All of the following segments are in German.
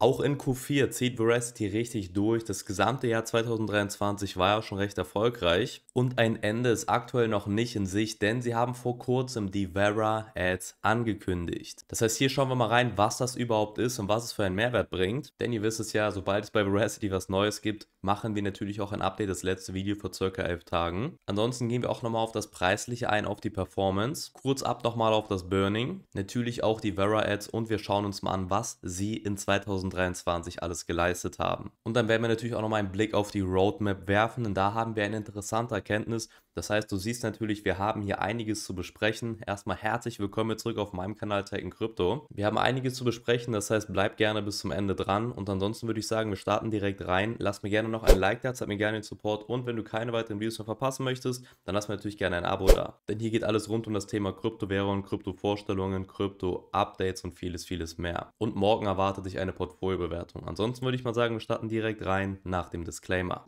Auch in Q4 zieht Veracity richtig durch. Das gesamte Jahr 2023 war ja schon recht erfolgreich. Und ein Ende ist aktuell noch nicht in Sicht, denn sie haben vor kurzem die Vera Ads angekündigt. Das heißt, hier schauen wir mal rein, was das überhaupt ist und was es für einen Mehrwert bringt. Denn ihr wisst es ja, sobald es bei Veracity was Neues gibt, machen wir natürlich auch ein Update, das letzte Video vor circa 11 Tagen. Ansonsten gehen wir auch nochmal auf das Preisliche ein, auf die Performance. Kurz ab nochmal auf das Burning, natürlich auch die Vera-Ads und wir schauen uns mal an, was sie in 2023 alles geleistet haben. Und dann werden wir natürlich auch nochmal einen Blick auf die Roadmap werfen, denn da haben wir eine interessante Erkenntnis, das heißt, du siehst natürlich, wir haben hier einiges zu besprechen. Erstmal herzlich willkommen zurück auf meinem Kanal Tech Crypto. Wir haben einiges zu besprechen, das heißt, bleib gerne bis zum Ende dran. Und ansonsten würde ich sagen, wir starten direkt rein. Lass mir gerne noch ein Like da, zeig mir gerne den Support. Und wenn du keine weiteren Videos mehr verpassen möchtest, dann lass mir natürlich gerne ein Abo da. Denn hier geht alles rund um das Thema Kryptowährungen, Kryptovorstellungen, Krypto-Updates und vieles, vieles mehr. Und morgen erwartet dich eine Portfoliobewertung. Ansonsten würde ich mal sagen, wir starten direkt rein nach dem Disclaimer.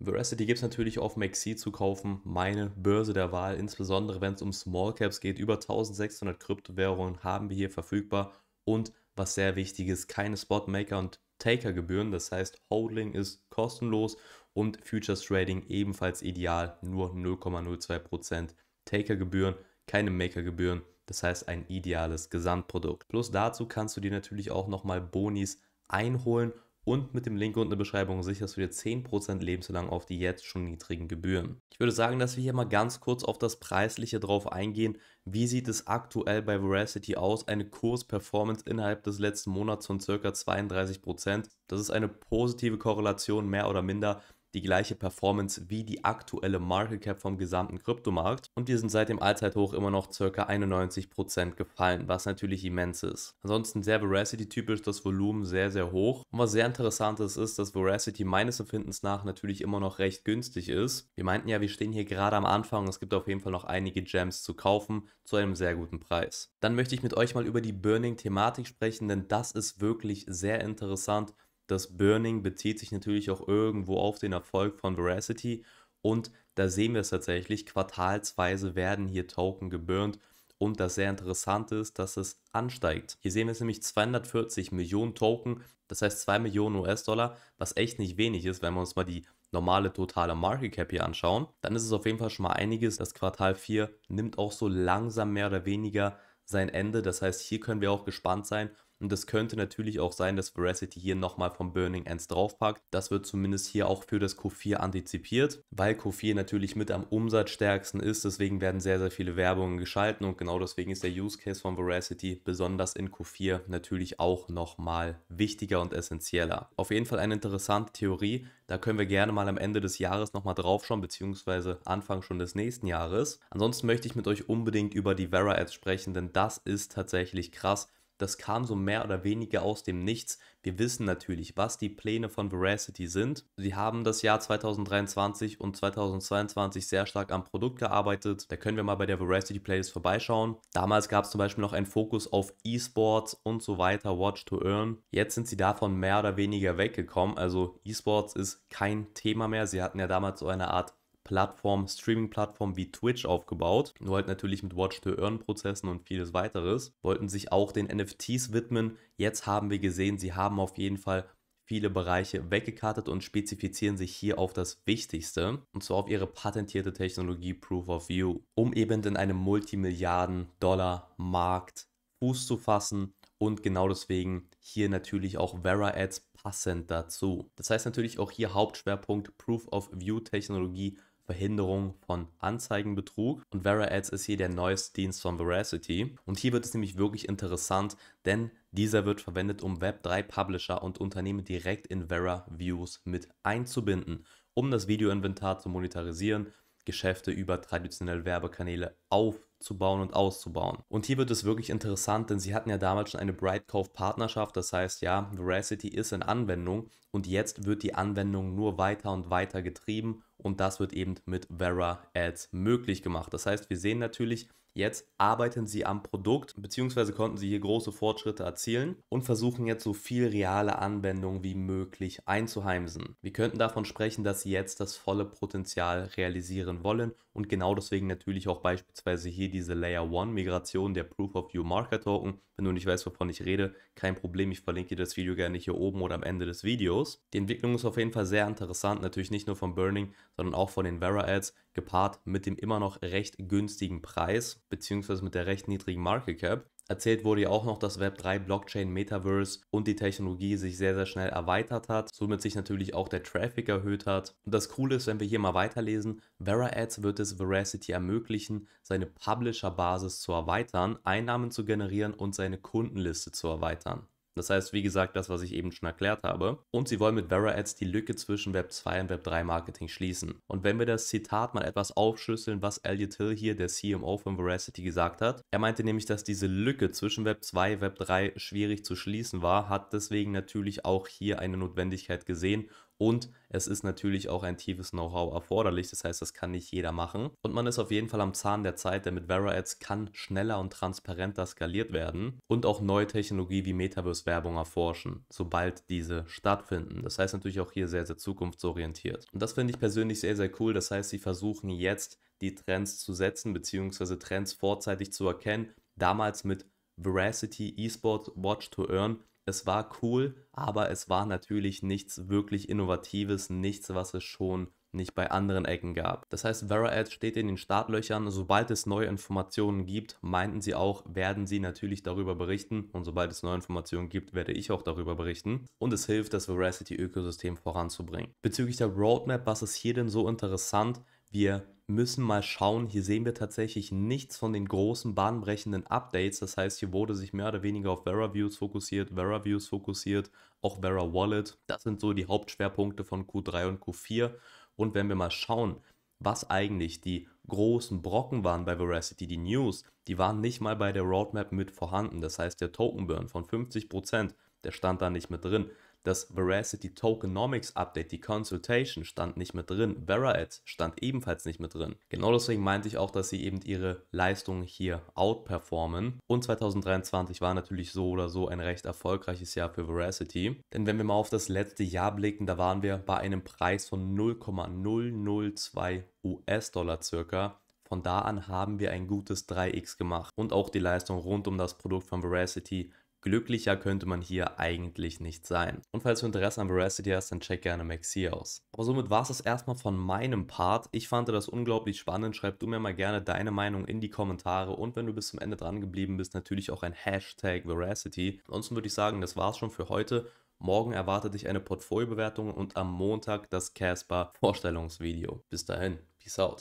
Veracity gibt es natürlich auf Maxi zu kaufen, meine Börse der Wahl, insbesondere wenn es um Small Caps geht. Über 1600 Kryptowährungen haben wir hier verfügbar und was sehr wichtig ist, keine Spotmaker und Taker-Gebühren. Das heißt, Holding ist kostenlos und Futures Trading ebenfalls ideal, nur 0,02% Taker-Gebühren, keine Maker-Gebühren. Das heißt, ein ideales Gesamtprodukt. Plus dazu kannst du dir natürlich auch nochmal Bonis einholen und mit dem Link unten in der Beschreibung sicherst du dir 10% lebenslang auf die jetzt schon niedrigen Gebühren. Ich würde sagen, dass wir hier mal ganz kurz auf das Preisliche drauf eingehen. Wie sieht es aktuell bei Veracity aus? Eine Kursperformance innerhalb des letzten Monats von ca. 32%. Das ist eine positive Korrelation, mehr oder minder die gleiche Performance wie die aktuelle Market Cap vom gesamten Kryptomarkt und die sind seit dem Allzeithoch immer noch ca. 91% gefallen, was natürlich immens ist. Ansonsten sehr Veracity-typisch das Volumen sehr, sehr hoch. Und was sehr interessant ist, ist, dass Veracity meines Empfindens nach natürlich immer noch recht günstig ist. Wir meinten ja, wir stehen hier gerade am Anfang, es gibt auf jeden Fall noch einige Gems zu kaufen zu einem sehr guten Preis. Dann möchte ich mit euch mal über die Burning-Thematik sprechen, denn das ist wirklich sehr interessant das Burning bezieht sich natürlich auch irgendwo auf den Erfolg von Veracity und da sehen wir es tatsächlich, quartalsweise werden hier Token geburnt und das sehr Interessante ist, dass es ansteigt. Hier sehen wir es nämlich 240 Millionen Token, das heißt 2 Millionen US-Dollar, was echt nicht wenig ist, wenn wir uns mal die normale totale Market Cap hier anschauen, dann ist es auf jeden Fall schon mal einiges. Das Quartal 4 nimmt auch so langsam mehr oder weniger sein Ende. Das heißt, hier können wir auch gespannt sein, und es könnte natürlich auch sein, dass Veracity hier nochmal vom Burning Ends draufpackt. Das wird zumindest hier auch für das Q4 antizipiert, weil Q4 natürlich mit am umsatzstärksten ist. Deswegen werden sehr, sehr viele Werbungen geschalten und genau deswegen ist der Use Case von Veracity besonders in Q4 natürlich auch nochmal wichtiger und essentieller. Auf jeden Fall eine interessante Theorie. Da können wir gerne mal am Ende des Jahres nochmal draufschauen, beziehungsweise Anfang schon des nächsten Jahres. Ansonsten möchte ich mit euch unbedingt über die Vera-Ads sprechen, denn das ist tatsächlich krass. Das kam so mehr oder weniger aus dem Nichts. Wir wissen natürlich, was die Pläne von Veracity sind. Sie haben das Jahr 2023 und 2022 sehr stark am Produkt gearbeitet. Da können wir mal bei der Veracity Playlist vorbeischauen. Damals gab es zum Beispiel noch einen Fokus auf E-Sports und so weiter, Watch to Earn. Jetzt sind sie davon mehr oder weniger weggekommen. Also E-Sports ist kein Thema mehr. Sie hatten ja damals so eine Art Plattform, Streaming-Plattform wie Twitch aufgebaut, nur halt natürlich mit Watch-to-Earn-Prozessen und vieles weiteres, wollten sich auch den NFTs widmen. Jetzt haben wir gesehen, sie haben auf jeden Fall viele Bereiche weggekartet und spezifizieren sich hier auf das Wichtigste, und zwar auf ihre patentierte Technologie Proof of View, um eben in einem Multimilliarden-Dollar-Markt Fuß zu fassen und genau deswegen hier natürlich auch Vera Ads passend dazu. Das heißt natürlich auch hier Hauptschwerpunkt Proof of View Technologie Verhinderung von Anzeigenbetrug. Und Vera Ads ist hier der neueste Dienst von Veracity. Und hier wird es nämlich wirklich interessant, denn dieser wird verwendet, um Web3 Publisher und Unternehmen direkt in Vera Views mit einzubinden, um das Videoinventar zu monetarisieren, Geschäfte über traditionelle Werbekanäle auf aufzubauen und auszubauen. Und hier wird es wirklich interessant, denn sie hatten ja damals schon eine Brightcove-Partnerschaft, das heißt ja, Veracity ist in Anwendung und jetzt wird die Anwendung nur weiter und weiter getrieben und das wird eben mit Vera Ads möglich gemacht. Das heißt, wir sehen natürlich, jetzt arbeiten sie am Produkt, beziehungsweise konnten sie hier große Fortschritte erzielen und versuchen jetzt so viel reale Anwendung wie möglich einzuheimsen. Wir könnten davon sprechen, dass sie jetzt das volle Potenzial realisieren wollen und genau deswegen natürlich auch beispielsweise hier diese Layer 1 Migration der Proof of View Marker Token. Wenn du nicht weißt, wovon ich rede, kein Problem, ich verlinke dir das Video gerne hier oben oder am Ende des Videos. Die Entwicklung ist auf jeden Fall sehr interessant, natürlich nicht nur von Burning, sondern auch von den Vera Ads, gepaart mit dem immer noch recht günstigen Preis, beziehungsweise mit der recht niedrigen Market Cap. Erzählt wurde ja auch noch, dass Web 3, Blockchain, Metaverse und die Technologie sich sehr, sehr schnell erweitert hat, somit sich natürlich auch der Traffic erhöht hat. Und das Coole ist, wenn wir hier mal weiterlesen, Vera Ads wird es Veracity ermöglichen, seine Publisher-Basis zu erweitern, Einnahmen zu generieren und seine Kundenliste zu erweitern. Das heißt, wie gesagt, das, was ich eben schon erklärt habe. Und sie wollen mit Vera Ads die Lücke zwischen Web 2 und Web 3 Marketing schließen. Und wenn wir das Zitat mal etwas aufschlüsseln, was Elliot Hill hier, der CMO von Veracity, gesagt hat, er meinte nämlich, dass diese Lücke zwischen Web 2 und Web 3 schwierig zu schließen war, hat deswegen natürlich auch hier eine Notwendigkeit gesehen und es ist natürlich auch ein tiefes Know-how erforderlich, das heißt, das kann nicht jeder machen. Und man ist auf jeden Fall am Zahn der Zeit, denn mit Vera-Ads kann schneller und transparenter skaliert werden und auch neue Technologie wie Metaverse-Werbung erforschen, sobald diese stattfinden. Das heißt natürlich auch hier sehr, sehr zukunftsorientiert. Und das finde ich persönlich sehr, sehr cool. Das heißt, sie versuchen jetzt die Trends zu setzen, beziehungsweise Trends vorzeitig zu erkennen. Damals mit Veracity, eSports, Watch to Earn es war cool, aber es war natürlich nichts wirklich Innovatives, nichts, was es schon nicht bei anderen Ecken gab. Das heißt, VeraAd steht in den Startlöchern. Sobald es neue Informationen gibt, meinten sie auch, werden sie natürlich darüber berichten. Und sobald es neue Informationen gibt, werde ich auch darüber berichten. Und es hilft, das Veracity-Ökosystem voranzubringen. Bezüglich der Roadmap, was ist hier denn so interessant? Wir müssen mal schauen. Hier sehen wir tatsächlich nichts von den großen bahnbrechenden Updates. Das heißt, hier wurde sich mehr oder weniger auf Views fokussiert, Views fokussiert, auch Vera Wallet. Das sind so die Hauptschwerpunkte von Q3 und Q4. Und wenn wir mal schauen, was eigentlich die großen Brocken waren bei Veracity, die News, die waren nicht mal bei der Roadmap mit vorhanden. Das heißt, der Token Burn von 50%, der stand da nicht mit drin. Das Veracity Tokenomics Update, die Consultation, stand nicht mit drin. VeraAds stand ebenfalls nicht mit drin. Genau deswegen meinte ich auch, dass sie eben ihre Leistungen hier outperformen. Und 2023 war natürlich so oder so ein recht erfolgreiches Jahr für Veracity. Denn wenn wir mal auf das letzte Jahr blicken, da waren wir bei einem Preis von 0,002 US-Dollar circa. Von da an haben wir ein gutes 3x gemacht und auch die Leistung rund um das Produkt von Veracity Glücklicher könnte man hier eigentlich nicht sein. Und falls du Interesse an Veracity hast, dann check gerne Maxi aus. Aber somit war es das erstmal von meinem Part. Ich fand das unglaublich spannend. Schreib du mir mal gerne deine Meinung in die Kommentare und wenn du bis zum Ende dran geblieben bist, natürlich auch ein Hashtag Veracity. Ansonsten würde ich sagen, das war's schon für heute. Morgen erwartet dich eine Portfoliobewertung und am Montag das Casper Vorstellungsvideo. Bis dahin, peace out.